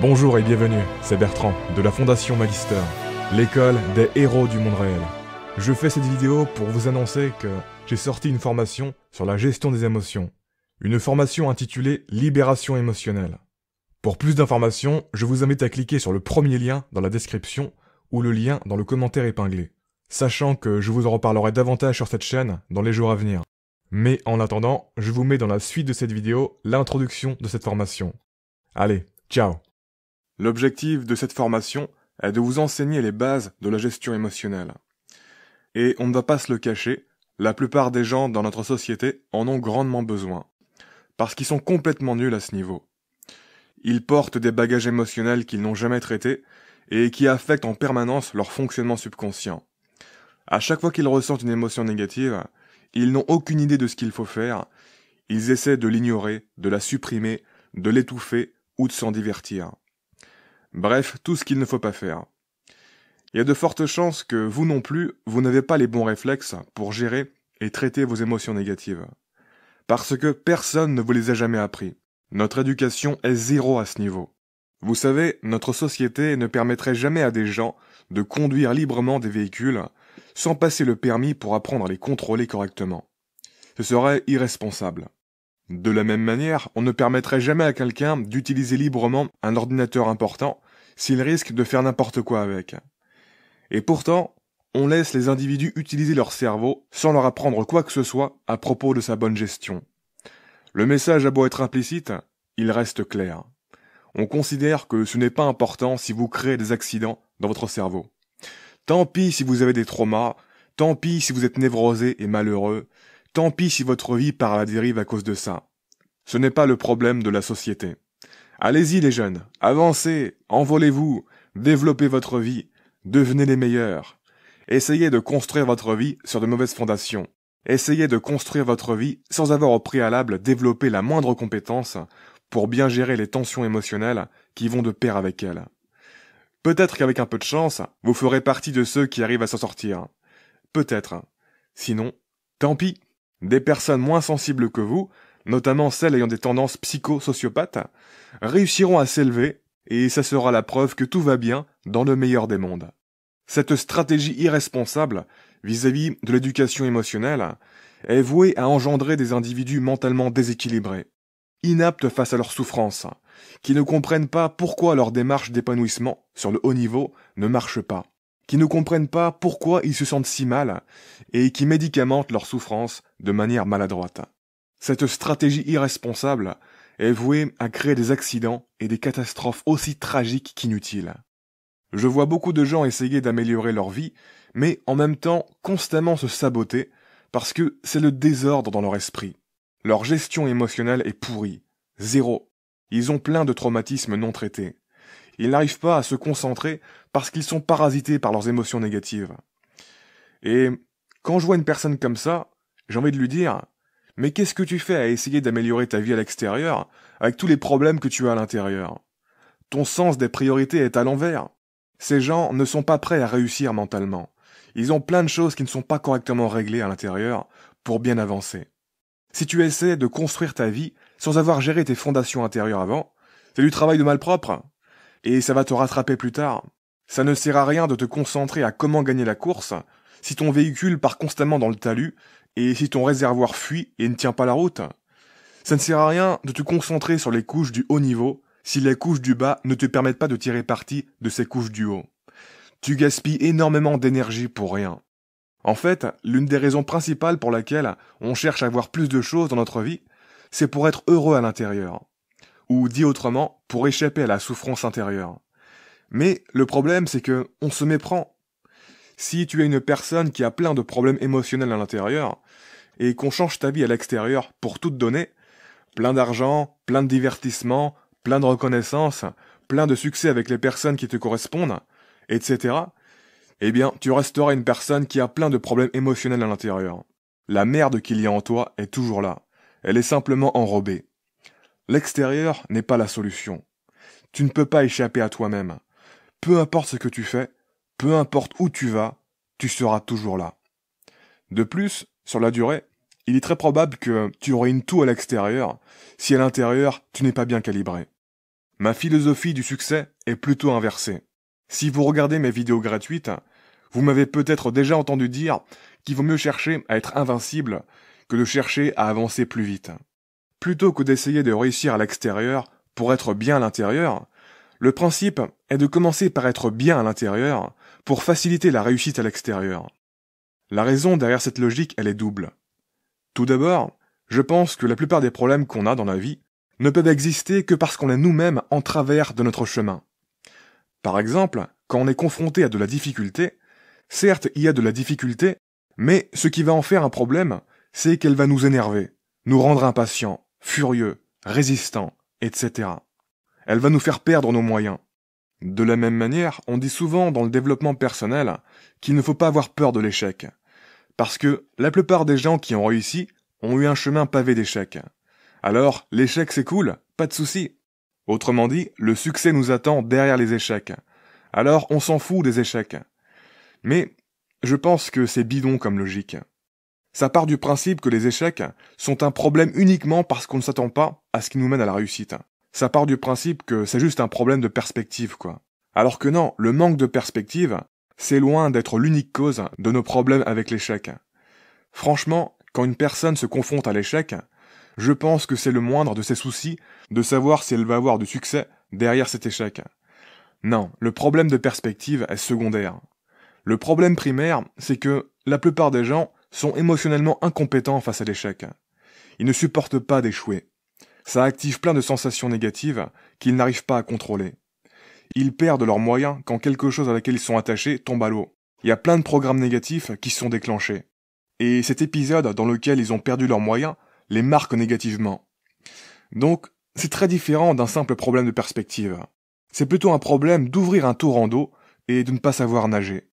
Bonjour et bienvenue, c'est Bertrand de la Fondation Magister, l'école des héros du monde réel. Je fais cette vidéo pour vous annoncer que j'ai sorti une formation sur la gestion des émotions, une formation intitulée Libération émotionnelle. Pour plus d'informations, je vous invite à cliquer sur le premier lien dans la description ou le lien dans le commentaire épinglé, sachant que je vous en reparlerai davantage sur cette chaîne dans les jours à venir. Mais en attendant, je vous mets dans la suite de cette vidéo l'introduction de cette formation. Allez, ciao L'objectif de cette formation est de vous enseigner les bases de la gestion émotionnelle. Et on ne va pas se le cacher, la plupart des gens dans notre société en ont grandement besoin, parce qu'ils sont complètement nuls à ce niveau. Ils portent des bagages émotionnels qu'ils n'ont jamais traités et qui affectent en permanence leur fonctionnement subconscient. À chaque fois qu'ils ressentent une émotion négative, ils n'ont aucune idée de ce qu'il faut faire, ils essaient de l'ignorer, de la supprimer, de l'étouffer ou de s'en divertir. Bref, tout ce qu'il ne faut pas faire. Il y a de fortes chances que vous non plus, vous n'avez pas les bons réflexes pour gérer et traiter vos émotions négatives. Parce que personne ne vous les a jamais appris. Notre éducation est zéro à ce niveau. Vous savez, notre société ne permettrait jamais à des gens de conduire librement des véhicules sans passer le permis pour apprendre à les contrôler correctement. Ce serait irresponsable. De la même manière, on ne permettrait jamais à quelqu'un d'utiliser librement un ordinateur important s'il risque de faire n'importe quoi avec. Et pourtant, on laisse les individus utiliser leur cerveau sans leur apprendre quoi que ce soit à propos de sa bonne gestion. Le message a beau être implicite, il reste clair. On considère que ce n'est pas important si vous créez des accidents dans votre cerveau. Tant pis si vous avez des traumas, tant pis si vous êtes névrosé et malheureux, Tant pis si votre vie part à la dérive à cause de ça. Ce n'est pas le problème de la société. Allez-y les jeunes, avancez, envolez-vous, développez votre vie, devenez les meilleurs. Essayez de construire votre vie sur de mauvaises fondations. Essayez de construire votre vie sans avoir au préalable développé la moindre compétence pour bien gérer les tensions émotionnelles qui vont de pair avec elles. Peut-être qu'avec un peu de chance, vous ferez partie de ceux qui arrivent à s'en sortir. Peut-être. Sinon, tant pis. Des personnes moins sensibles que vous, notamment celles ayant des tendances psychosociopathes, réussiront à s'élever, et ça sera la preuve que tout va bien dans le meilleur des mondes. Cette stratégie irresponsable vis-à-vis de l'éducation émotionnelle est vouée à engendrer des individus mentalement déséquilibrés, inaptes face à leurs souffrances, qui ne comprennent pas pourquoi leur démarche d'épanouissement sur le haut niveau ne marche pas qui ne comprennent pas pourquoi ils se sentent si mal et qui médicamentent leur souffrance de manière maladroite. Cette stratégie irresponsable est vouée à créer des accidents et des catastrophes aussi tragiques qu'inutiles. Je vois beaucoup de gens essayer d'améliorer leur vie, mais en même temps constamment se saboter, parce que c'est le désordre dans leur esprit. Leur gestion émotionnelle est pourrie. Zéro. Ils ont plein de traumatismes non traités. Ils n'arrivent pas à se concentrer parce qu'ils sont parasités par leurs émotions négatives. Et quand je vois une personne comme ça, j'ai envie de lui dire Mais qu'est-ce que tu fais à essayer d'améliorer ta vie à l'extérieur avec tous les problèmes que tu as à l'intérieur Ton sens des priorités est à l'envers. Ces gens ne sont pas prêts à réussir mentalement. Ils ont plein de choses qui ne sont pas correctement réglées à l'intérieur pour bien avancer. Si tu essaies de construire ta vie sans avoir géré tes fondations intérieures avant, c'est du travail de malpropre et ça va te rattraper plus tard. Ça ne sert à rien de te concentrer à comment gagner la course si ton véhicule part constamment dans le talus et si ton réservoir fuit et ne tient pas la route. Ça ne sert à rien de te concentrer sur les couches du haut niveau si les couches du bas ne te permettent pas de tirer parti de ces couches du haut. Tu gaspilles énormément d'énergie pour rien. En fait, l'une des raisons principales pour laquelle on cherche à avoir plus de choses dans notre vie, c'est pour être heureux à l'intérieur ou dit autrement, pour échapper à la souffrance intérieure. Mais le problème, c'est que on se méprend. Si tu es une personne qui a plein de problèmes émotionnels à l'intérieur, et qu'on change ta vie à l'extérieur pour tout te donner, plein d'argent, plein de divertissements, plein de reconnaissance, plein de succès avec les personnes qui te correspondent, etc., eh bien, tu resteras une personne qui a plein de problèmes émotionnels à l'intérieur. La merde qu'il y a en toi est toujours là. Elle est simplement enrobée. L'extérieur n'est pas la solution. Tu ne peux pas échapper à toi-même. Peu importe ce que tu fais, peu importe où tu vas, tu seras toujours là. De plus, sur la durée, il est très probable que tu auras une toux à l'extérieur si à l'intérieur tu n'es pas bien calibré. Ma philosophie du succès est plutôt inversée. Si vous regardez mes vidéos gratuites, vous m'avez peut-être déjà entendu dire qu'il vaut mieux chercher à être invincible que de chercher à avancer plus vite plutôt que d'essayer de réussir à l'extérieur pour être bien à l'intérieur, le principe est de commencer par être bien à l'intérieur pour faciliter la réussite à l'extérieur. La raison derrière cette logique, elle est double. Tout d'abord, je pense que la plupart des problèmes qu'on a dans la vie ne peuvent exister que parce qu'on est nous-mêmes en travers de notre chemin. Par exemple, quand on est confronté à de la difficulté, certes il y a de la difficulté, mais ce qui va en faire un problème, c'est qu'elle va nous énerver, nous rendre impatients, furieux, résistant, etc. Elle va nous faire perdre nos moyens. De la même manière, on dit souvent dans le développement personnel qu'il ne faut pas avoir peur de l'échec. Parce que la plupart des gens qui ont réussi ont eu un chemin pavé d'échecs. Alors, l'échec c'est cool, pas de souci. Autrement dit, le succès nous attend derrière les échecs. Alors, on s'en fout des échecs. Mais, je pense que c'est bidon comme logique. Ça part du principe que les échecs sont un problème uniquement parce qu'on ne s'attend pas à ce qui nous mène à la réussite. Ça part du principe que c'est juste un problème de perspective, quoi. Alors que non, le manque de perspective, c'est loin d'être l'unique cause de nos problèmes avec l'échec. Franchement, quand une personne se confronte à l'échec, je pense que c'est le moindre de ses soucis de savoir si elle va avoir du succès derrière cet échec. Non, le problème de perspective est secondaire. Le problème primaire, c'est que la plupart des gens sont émotionnellement incompétents face à l'échec. Ils ne supportent pas d'échouer. Ça active plein de sensations négatives qu'ils n'arrivent pas à contrôler. Ils perdent leurs moyens quand quelque chose à laquelle ils sont attachés tombe à l'eau. Il y a plein de programmes négatifs qui sont déclenchés. Et cet épisode dans lequel ils ont perdu leurs moyens les marque négativement. Donc, c'est très différent d'un simple problème de perspective. C'est plutôt un problème d'ouvrir un tour en et de ne pas savoir nager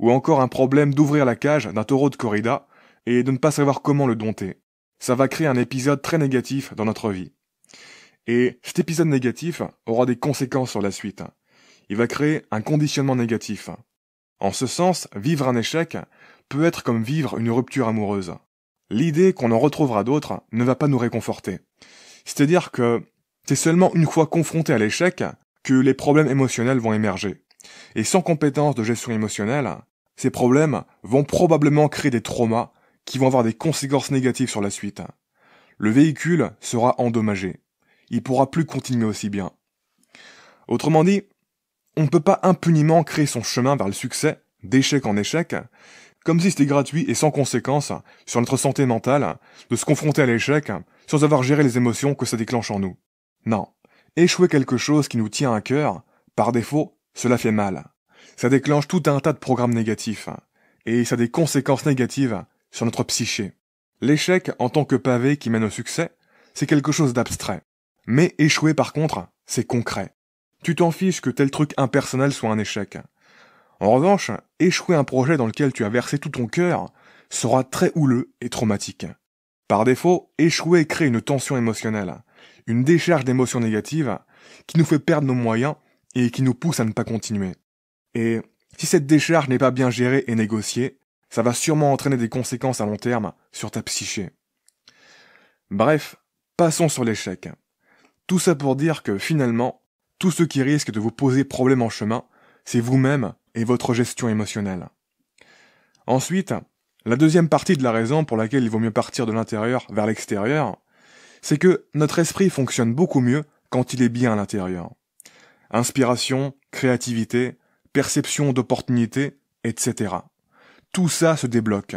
ou encore un problème d'ouvrir la cage d'un taureau de corrida et de ne pas savoir comment le dompter. Ça va créer un épisode très négatif dans notre vie. Et cet épisode négatif aura des conséquences sur la suite. Il va créer un conditionnement négatif. En ce sens, vivre un échec peut être comme vivre une rupture amoureuse. L'idée qu'on en retrouvera d'autres ne va pas nous réconforter. C'est-à-dire que c'est seulement une fois confronté à l'échec que les problèmes émotionnels vont émerger. Et sans compétence de gestion émotionnelle, ces problèmes vont probablement créer des traumas qui vont avoir des conséquences négatives sur la suite. Le véhicule sera endommagé. Il pourra plus continuer aussi bien. Autrement dit, on ne peut pas impuniment créer son chemin vers le succès, d'échec en échec, comme si c'était gratuit et sans conséquence sur notre santé mentale de se confronter à l'échec sans avoir géré les émotions que ça déclenche en nous. Non. Échouer quelque chose qui nous tient à cœur, par défaut, cela fait mal ça déclenche tout un tas de programmes négatifs, hein, et ça a des conséquences négatives sur notre psyché. L'échec en tant que pavé qui mène au succès, c'est quelque chose d'abstrait. Mais échouer par contre, c'est concret. Tu t'en fiches que tel truc impersonnel soit un échec. En revanche, échouer un projet dans lequel tu as versé tout ton cœur sera très houleux et traumatique. Par défaut, échouer crée une tension émotionnelle, une décharge d'émotions négatives qui nous fait perdre nos moyens et qui nous pousse à ne pas continuer. Et si cette décharge n'est pas bien gérée et négociée, ça va sûrement entraîner des conséquences à long terme sur ta psyché. Bref, passons sur l'échec. Tout ça pour dire que finalement, tout ce qui risque de vous poser problème en chemin, c'est vous-même et votre gestion émotionnelle. Ensuite, la deuxième partie de la raison pour laquelle il vaut mieux partir de l'intérieur vers l'extérieur, c'est que notre esprit fonctionne beaucoup mieux quand il est bien à l'intérieur. Inspiration, créativité, perception d'opportunité, etc. Tout ça se débloque.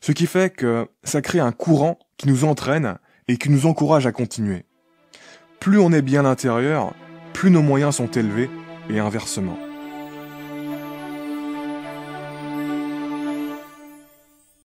Ce qui fait que ça crée un courant qui nous entraîne et qui nous encourage à continuer. Plus on est bien à l'intérieur, plus nos moyens sont élevés et inversement.